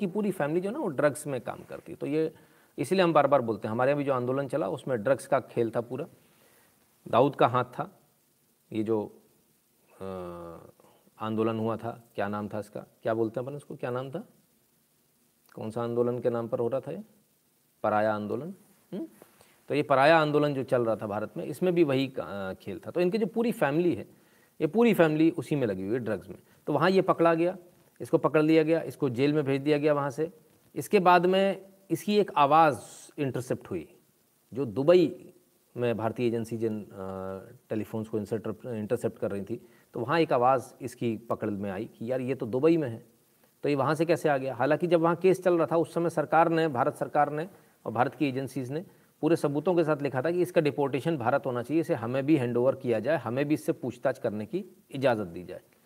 उसकी पूरी फैमिली जो ना वो ड्रग्स में काम करती तो ये इसलिए हम बार बार बोलते हैं हमारे यहाँ भी जो आंदोलन चला उसमें ड्रग्स का खेल था पूरा दाऊद का हाथ था ये जो आंदोलन हुआ था क्या नाम था इसका क्या बोलते हैं अपन उसको क्या नाम था कौन सा आंदोलन के नाम पर हो रहा था ये पराया आंदोलन हम्म? तो ये पराया आंदोलन जो चल रहा था भारत में इसमें भी वही खेल था तो इनकी जो पूरी फैमिली है ये पूरी फैमिली उसी में लगी हुई है ड्रग्स में तो वहाँ ये पकड़ा गया इसको पकड़ लिया गया इसको जेल में भेज दिया गया वहाँ से इसके बाद में इसकी एक आवाज़ इंटरसेप्ट हुई जो दुबई में भारतीय एजेंसी जिन टेलीफोन्स को इंटरसेप्ट कर रही थी तो वहाँ एक आवाज़ इसकी पकड़ में आई कि यार ये तो दुबई में है तो ये वहाँ से कैसे आ गया हालांकि जब वहाँ केस चल रहा था उस समय सरकार ने भारत सरकार ने और भारत की एजेंसीज़ ने पूरे सबूतों के साथ लिखा था कि इसका डिपोर्टेशन भारत होना चाहिए इसे हमें भी हैंड किया जाए हमें भी इससे पूछताछ करने की इजाज़त दी जाए